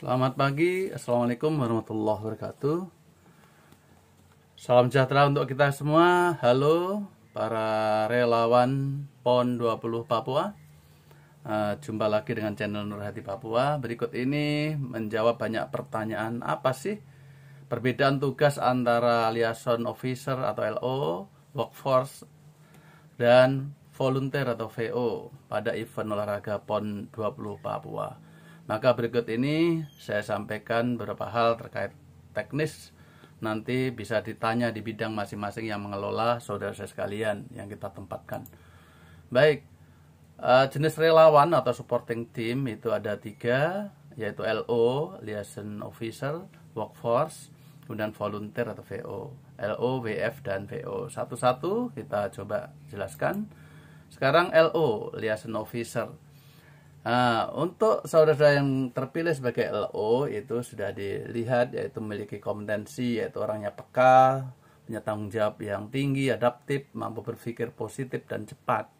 Selamat pagi, Assalamualaikum warahmatullahi wabarakatuh Salam sejahtera untuk kita semua Halo para relawan PON 20 Papua uh, Jumpa lagi dengan channel Nurhati Papua Berikut ini menjawab banyak pertanyaan Apa sih perbedaan tugas antara liaison officer atau LO, workforce, dan volunteer atau VO pada event olahraga PON 20 Papua maka berikut ini saya sampaikan beberapa hal terkait teknis nanti bisa ditanya di bidang masing-masing yang mengelola saudara saya sekalian yang kita tempatkan. Baik, eh, jenis relawan atau supporting team itu ada tiga, yaitu LO, Liaison Officer, Workforce, kemudian Volunteer atau VO. LO, WF, dan VO. Satu-satu kita coba jelaskan. Sekarang LO, Liaison Officer Nah, untuk saudara-saudara yang terpilih sebagai LO itu sudah dilihat yaitu memiliki kompetensi yaitu orangnya peka, punya tanggung jawab yang tinggi, adaptif, mampu berpikir positif dan cepat.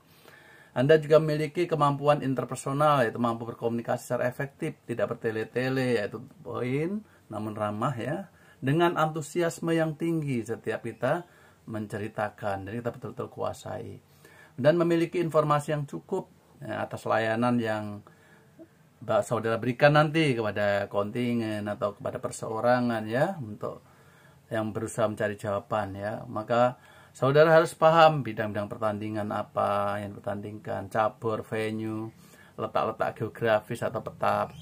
Anda juga memiliki kemampuan interpersonal yaitu mampu berkomunikasi secara efektif, tidak bertele-tele yaitu poin, namun ramah ya, dengan antusiasme yang tinggi setiap kita menceritakan, dan kita betul-betul kuasai. Dan memiliki informasi yang cukup Eh, atas layanan yang mbak saudara berikan nanti kepada kontingen atau kepada perseorangan ya untuk yang berusaha mencari jawaban ya maka saudara harus paham bidang-bidang pertandingan apa yang dipertandingkan cabur venue letak-letak geografis atau peta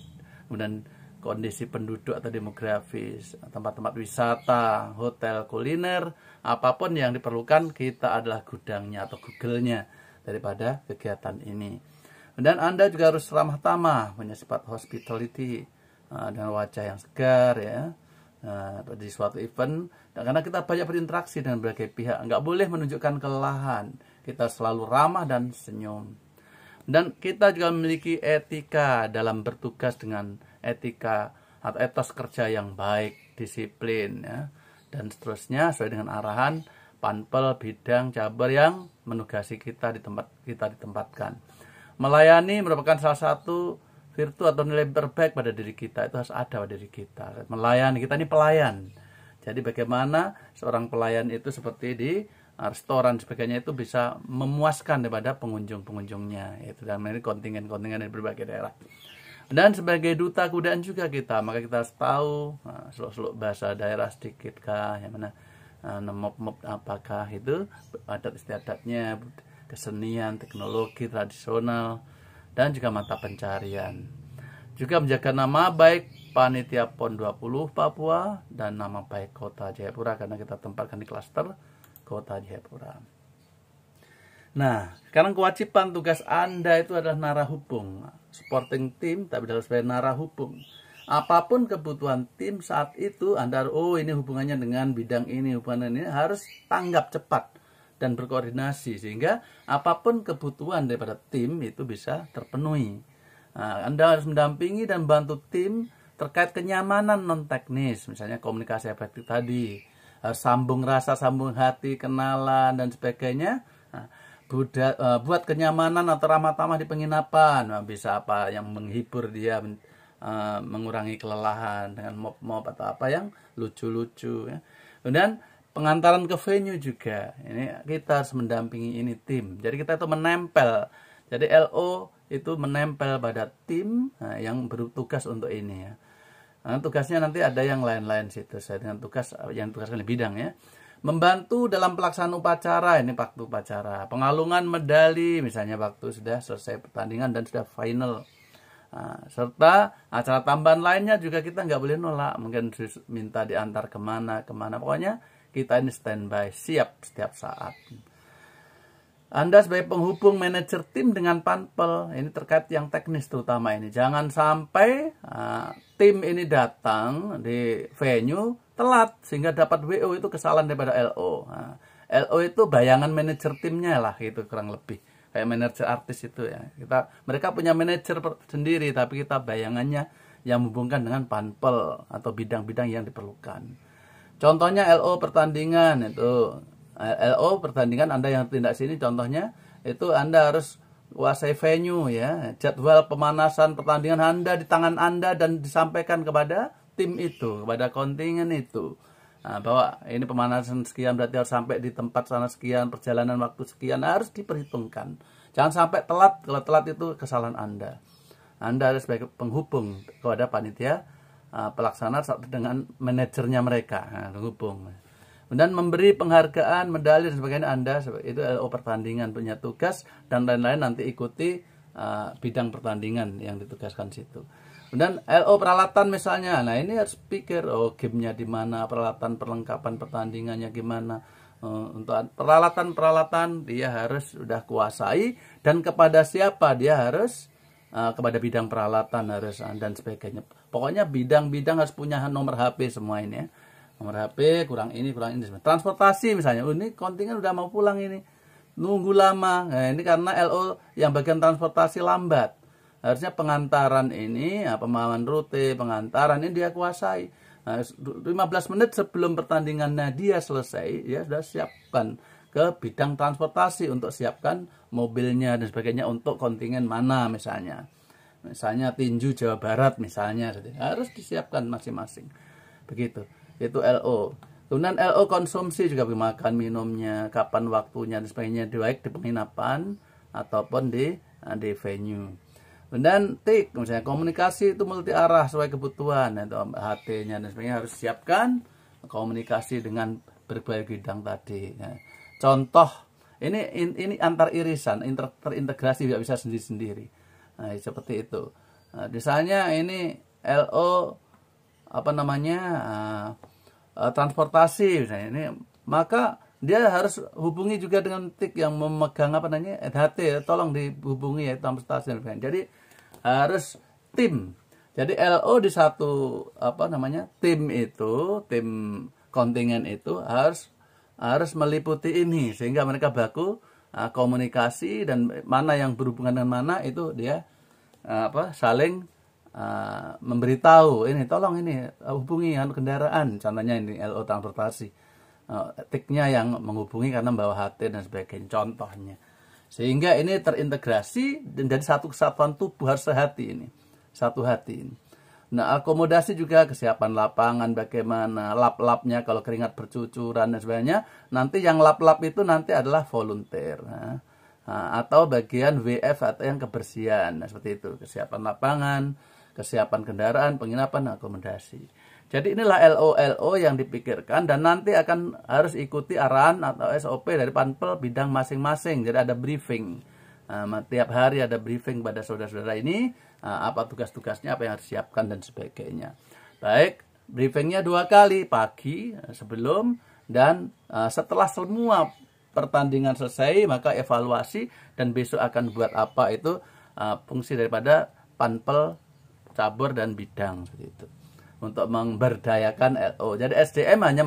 kemudian kondisi penduduk atau demografis tempat-tempat wisata hotel kuliner apapun yang diperlukan kita adalah gudangnya atau googlenya daripada kegiatan ini dan Anda juga harus ramah tamah, punya sifat hospitality dan ah, dengan wajah yang segar ya. Nah, di suatu event, dan karena kita banyak berinteraksi dengan berbagai pihak, nggak boleh menunjukkan kelelahan. Kita selalu ramah dan senyum. Dan kita juga memiliki etika dalam bertugas dengan etika atau etos kerja yang baik, disiplin, ya. dan seterusnya sesuai dengan arahan panpel, bidang, cabar yang menugasi kita di tempat kita ditempatkan. Melayani merupakan salah satu virtu atau nilai terbaik pada diri kita. Itu harus ada pada diri kita. Melayani, kita ini pelayan. Jadi bagaimana seorang pelayan itu seperti di uh, restoran sebagainya itu bisa memuaskan daripada pengunjung-pengunjungnya yaitu dalam ini kontingen-kontingen dari berbagai daerah dan sebagai duta kudaan juga kita maka kita harus tahu nah, seluk-seluk bahasa daerah sedikitkah yang mana nah, nemop-mop apakah itu adat istiadatnya kesenian, teknologi tradisional, dan juga mata pencarian. Juga menjaga nama baik Panitia PON 20 Papua dan nama baik Kota Jayapura karena kita tempatkan di klaster Kota Jayapura. Nah, sekarang kewajiban tugas Anda itu adalah narah hubung Supporting team, tapi dalam sebagai hubung apapun kebutuhan tim saat itu Anda oh ini hubungannya dengan bidang ini hubungan ini harus tanggap cepat dan berkoordinasi sehingga apapun kebutuhan daripada tim itu bisa terpenuhi. Nah, Anda harus mendampingi dan bantu tim terkait kenyamanan non teknis, misalnya komunikasi efektif tadi, eh, sambung rasa, sambung hati, kenalan dan sebagainya. Nah, buda, eh, buat kenyamanan atau ramah-tamah di penginapan, nah, bisa apa yang menghibur dia, eh, mengurangi kelelahan dengan mop-mop atau apa yang lucu-lucu. Ya. Kemudian pengantaran ke venue juga ini kita harus mendampingi ini tim jadi kita itu menempel jadi LO itu menempel pada tim nah, yang bertugas untuk ini ya nah, tugasnya nanti ada yang lain-lain sih saya dengan tugas yang tugaskan di bidang ya membantu dalam pelaksanaan upacara ini waktu upacara pengalungan medali misalnya waktu sudah selesai pertandingan dan sudah final nah, serta acara tambahan lainnya juga kita nggak boleh nolak mungkin minta diantar kemana kemana pokoknya kita ini standby, siap setiap saat. Anda sebagai penghubung manajer tim dengan panpel, ini terkait yang teknis terutama ini. Jangan sampai uh, tim ini datang di venue telat sehingga dapat WO itu kesalahan daripada LO. Uh, ah, LO itu bayangan manajer timnya lah gitu kurang lebih kayak manajer artis itu ya. Kita mereka punya manajer sendiri tapi kita bayangannya yang menghubungkan dengan panpel atau bidang-bidang yang diperlukan. Contohnya LO pertandingan itu LO pertandingan Anda yang tindak sini contohnya itu Anda harus kuasai venue ya. Jadwal pemanasan pertandingan Anda di tangan Anda dan disampaikan kepada tim itu, kepada kontingen itu. Nah, bahwa ini pemanasan sekian berarti harus sampai di tempat sana sekian, perjalanan waktu sekian harus diperhitungkan. Jangan sampai telat, kalau telat itu kesalahan Anda. Anda harus sebagai penghubung kepada panitia Ah, pelaksana pelaksana dengan manajernya mereka nah, terhubung dan memberi penghargaan medali dan sebagainya anda itu LO pertandingan punya tugas dan lain-lain nanti ikuti ah, bidang pertandingan yang ditugaskan situ kemudian LO peralatan misalnya nah ini harus pikir oh nya di mana peralatan perlengkapan pertandingannya gimana oh, untuk peralatan-peralatan dia harus sudah kuasai dan kepada siapa dia harus Eh, kepada bidang peralatan harus eh, dan sebagainya. Pokoknya bidang-bidang harus punya nomor HP semua ini ya. Nomor HP kurang ini kurang ini. Transportasi misalnya, oh, ini kontingen udah mau pulang ini. Nunggu lama. Nah, ini karena LO yang bagian transportasi lambat. Harusnya pengantaran ini, ya, pemahaman rute, pengantaran ini dia kuasai. Nah, 15 menit sebelum pertandingannya dia selesai, ya sudah siapkan ke bidang transportasi untuk siapkan mobilnya dan sebagainya untuk kontingen mana misalnya. Misalnya tinju Jawa Barat misalnya harus disiapkan masing-masing. Begitu. Itu LO. Kemudian LO konsumsi juga makan minumnya, kapan waktunya dan sebagainya baik di penginapan ataupun di eh, di venue. Kemudian TIK, misalnya komunikasi itu multi arah sesuai kebutuhan, atau HT-nya dan sebagainya harus siapkan komunikasi dengan berbagai bidang tadi. Ya. Contoh ini ini antar irisan inter, terintegrasi tidak bisa sendiri-sendiri. Nah, seperti itu. Nah, misalnya ini LO apa namanya uh, uh, transportasi misalnya ini maka dia harus hubungi juga dengan tik yang memegang apa namanya edht ya, tolong dihubungi ya transportasi jadi harus tim jadi LO di satu apa namanya tim itu tim kontingen itu harus harus meliputi ini sehingga mereka baku uh, komunikasi dan mana yang berhubungan dengan mana itu dia uh, apa saling uh, memberitahu ini tolong ini uh, hubungi anu kendaraan contohnya ini LO transportasi uh, tiknya yang menghubungi karena membawa hati dan sebagainya contohnya sehingga ini terintegrasi dan jadi satu kesatuan tubuh harus sehati ini satu hati ini Nah, akomodasi juga kesiapan lapangan bagaimana, lap-lapnya kalau keringat bercucuran dan sebagainya. Nanti yang lap-lap itu nanti adalah volunteer. Nah, atau bagian WF atau yang kebersihan. Nah, seperti itu, kesiapan lapangan, kesiapan kendaraan, penginapan, akomodasi. Jadi inilah LOLO yang dipikirkan dan nanti akan harus ikuti arahan atau SOP dari panpel bidang masing-masing. Jadi ada briefing. Nah, tiap hari ada briefing pada saudara-saudara ini Eh, apa tugas-tugasnya apa yang harus siapkan dan sebagainya baik briefingnya dua kali pagi eh, sebelum dan eh, setelah semua pertandingan selesai maka evaluasi dan besok akan buat apa itu fungsi daripada panpel cabur dan bidang itu untuk memberdayakan LO. Jadi SDM hanya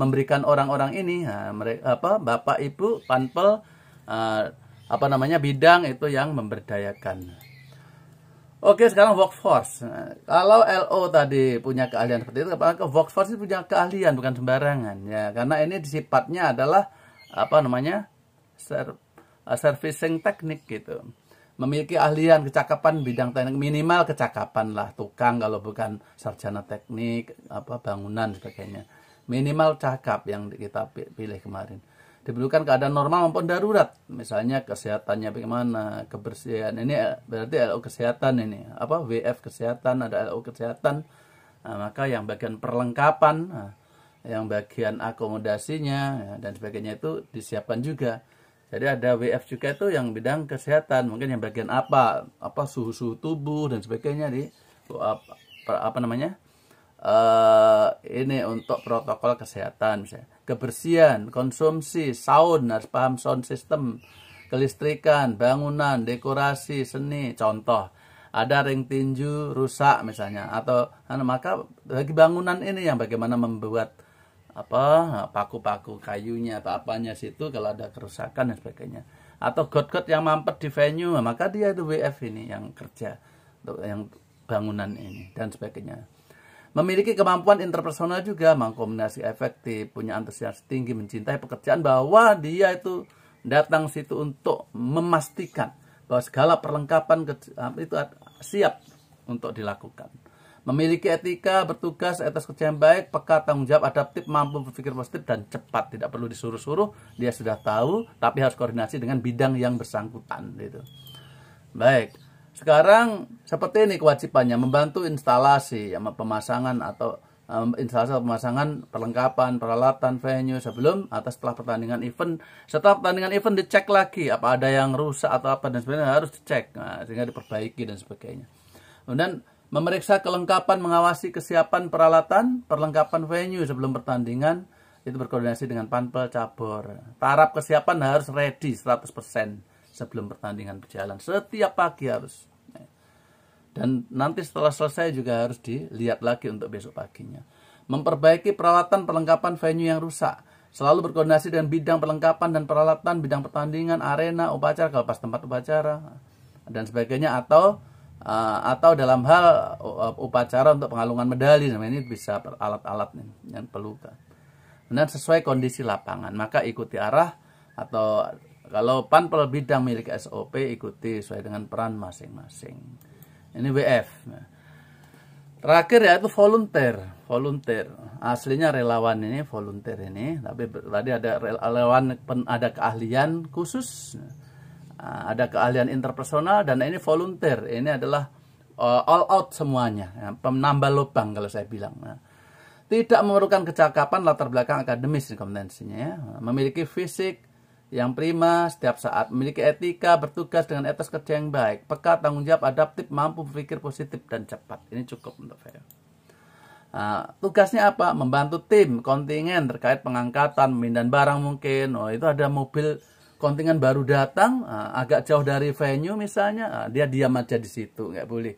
memberikan orang-orang ini mereka apa Bapak Ibu panpel apa namanya bidang itu yang memberdayakan. Oke sekarang workforce. Nah, kalau LO tadi punya keahlian seperti itu, ke workforce itu punya keahlian bukan sembarangan ya. Karena ini sifatnya adalah apa namanya ser eh, servicing teknik gitu. Memiliki ahlian kecakapan bidang teknik minimal kecakapan lah tukang kalau bukan sarjana teknik apa bangunan sebagainya. Minimal cakap yang kita pilih kemarin diperlukan keadaan normal maupun darurat misalnya kesehatannya bagaimana kebersihan ini eh, berarti LO kesehatan ini apa WF kesehatan ada LO kesehatan nah, maka yang bagian perlengkapan nah, yang bagian akomodasinya ya, dan sebagainya itu disiapkan juga jadi ada WF juga itu yang bidang kesehatan mungkin yang bagian apa apa suhu suhu tubuh dan sebagainya di oh, apa, apa namanya uh, ini untuk protokol kesehatan misalnya kebersihan, konsumsi, sound, harus paham sound system, kelistrikan, bangunan, dekorasi, seni, contoh. Ada ring tinju rusak misalnya atau anu, maka bagi bangunan ini yang bagaimana membuat apa paku-paku kayunya atau apanya situ kalau ada kerusakan dan sebagainya atau god-god yang mampet di venue maka dia itu WF ini yang kerja untuk yang bangunan ini dan sebagainya Memiliki kemampuan interpersonal juga, mengkombinasi efektif, punya antusias tinggi, mencintai pekerjaan bahwa dia itu datang situ untuk memastikan bahwa segala perlengkapan ah, itu siap untuk dilakukan. Memiliki etika, bertugas, etos kerja yang baik, peka, tanggung jawab, adaptif, mampu berpikir positif, dan cepat. Tidak perlu disuruh-suruh, dia sudah tahu, tapi harus koordinasi dengan bidang yang bersangkutan. Gitu. Baik, sekarang seperti ini kewajibannya membantu instalasi ya, pemasangan atau um, instalasi atau pemasangan perlengkapan, peralatan venue sebelum atau setelah pertandingan event. Setelah pertandingan event dicek lagi apa ada yang rusak atau apa dan sebagainya harus dicek nah, sehingga diperbaiki dan sebagainya. Kemudian memeriksa kelengkapan, mengawasi kesiapan peralatan, perlengkapan venue sebelum pertandingan itu berkoordinasi dengan panpel cabur. Taraf kesiapan harus ready 100% sebelum pertandingan berjalan setiap pagi harus dan nanti setelah selesai juga harus dilihat lagi untuk besok paginya memperbaiki peralatan perlengkapan venue yang rusak selalu berkoordinasi dengan bidang perlengkapan dan peralatan bidang pertandingan arena upacara kalau pas tempat upacara dan sebagainya atau uh, atau dalam hal uh, upacara untuk pengalungan medali nah ini bisa alat-alat yang perlu dan sesuai kondisi lapangan maka ikuti arah atau kalau panpel bidang milik SOP ikuti sesuai dengan peran masing-masing. Ini WF. Terakhir ya itu volunteer, volunteer. Aslinya relawan ini volunteer ini, tapi tadi ada relawan ada keahlian khusus, ah, ada keahlian interpersonal dan ini volunteer. Ini adalah eh, all out semuanya, ya, penambah lubang kalau saya bilang. Nah, tidak memerlukan kecakapan latar belakang akademis kompetensinya, ya. memiliki fisik, yang prima, setiap saat memiliki etika, bertugas dengan etos kerja yang baik, peka, tanggung jawab, adaptif, mampu berpikir positif dan cepat. Ini cukup untuk saya Nah, tugasnya apa? Membantu tim kontingen terkait pengangkatan, pemindahan barang mungkin. Oh, itu ada mobil kontingen baru datang, ah, agak jauh dari venue misalnya, ah, dia diam aja di situ, nggak boleh.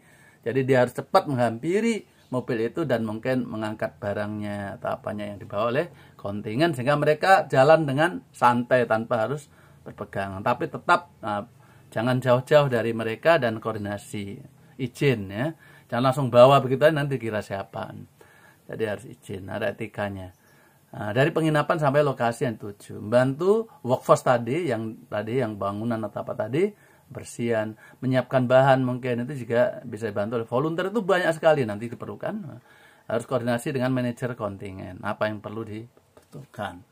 Jadi dia harus cepat menghampiri mobil itu dan mungkin mengangkat barangnya atau apanya yang dibawa oleh kontingen sehingga mereka jalan dengan santai tanpa harus berpegangan tapi tetap uh, jangan jauh-jauh dari mereka dan koordinasi izin ya jangan langsung bawa begitu nanti kira siapa jadi harus izin ada etikanya nah, dari penginapan sampai lokasi yang tuju membantu workforce tadi yang tadi yang bangunan atau apa tadi bersihan, menyiapkan bahan mungkin itu juga bisa dibantu oleh volunteer itu banyak sekali nanti diperlukan. Harus koordinasi dengan manajer kontingen, apa yang perlu dibutuhkan.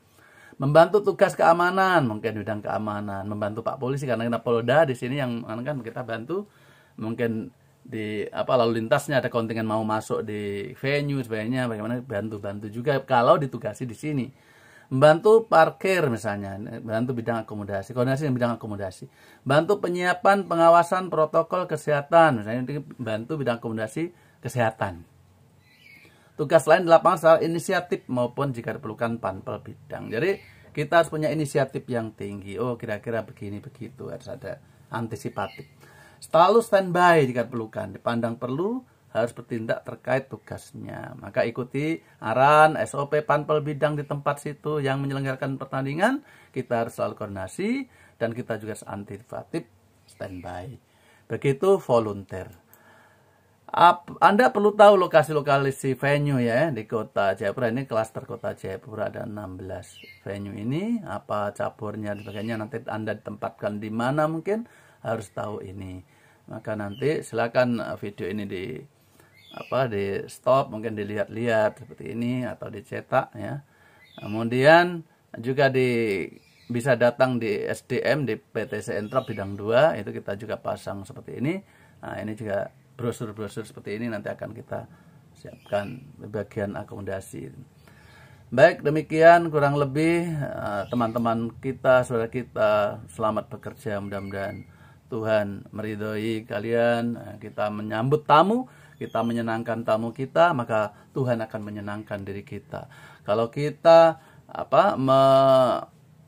Membantu tugas keamanan, mungkin bidang keamanan, membantu Pak Polisi karena kita Polda di sini yang kan, kan kita bantu mungkin di apa lalu lintasnya ada kontingen mau masuk di venue sebagainya bagaimana bantu-bantu juga kalau ditugasi di sini Bantu parkir misalnya, bantu bidang akomodasi, koordinasi yang bidang akomodasi. Bantu penyiapan pengawasan protokol kesehatan, misalnya bantu bidang akomodasi kesehatan. Tugas lain di lapangan soal inisiatif maupun jika diperlukan panpel bidang. Jadi kita harus punya inisiatif yang tinggi. Oh kira-kira begini begitu harus ada antisipatif. Selalu standby jika diperlukan, dipandang perlu, harus bertindak terkait tugasnya. Maka ikuti aran, SOP panpel bidang di tempat situ yang menyelenggarakan pertandingan. Kita harus selalu koordinasi dan kita juga antisipatif standby. Begitu volunteer. Anda perlu tahu lokasi-lokasi venue ya di kota Jayapura ini klaster kota Jayapura ada 16 venue ini apa caburnya dan sebagainya nanti Anda ditempatkan di mana mungkin harus tahu ini maka nanti silakan eh, video ini di apa di stop mungkin dilihat-lihat seperti ini atau dicetak ya kemudian juga di bisa datang di SDM di PTC Entrap bidang 2 itu kita juga pasang seperti ini nah, ini juga brosur-brosur seperti ini nanti akan kita siapkan di bagian akomodasi baik demikian kurang lebih eh, teman-teman kita saudara kita selamat bekerja mudah-mudahan Tuhan meridhoi kalian nah, kita menyambut tamu kita menyenangkan tamu kita, maka Tuhan akan menyenangkan diri kita. Kalau kita apa me,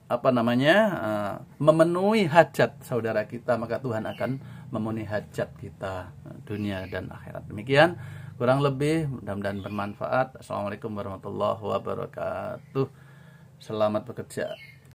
apa namanya uh, memenuhi hajat saudara kita, maka Tuhan akan memenuhi hajat kita eh, dunia dan akhirat. Demikian kurang lebih mudah-mudahan bermanfaat. Assalamualaikum warahmatullahi wabarakatuh. Selamat bekerja.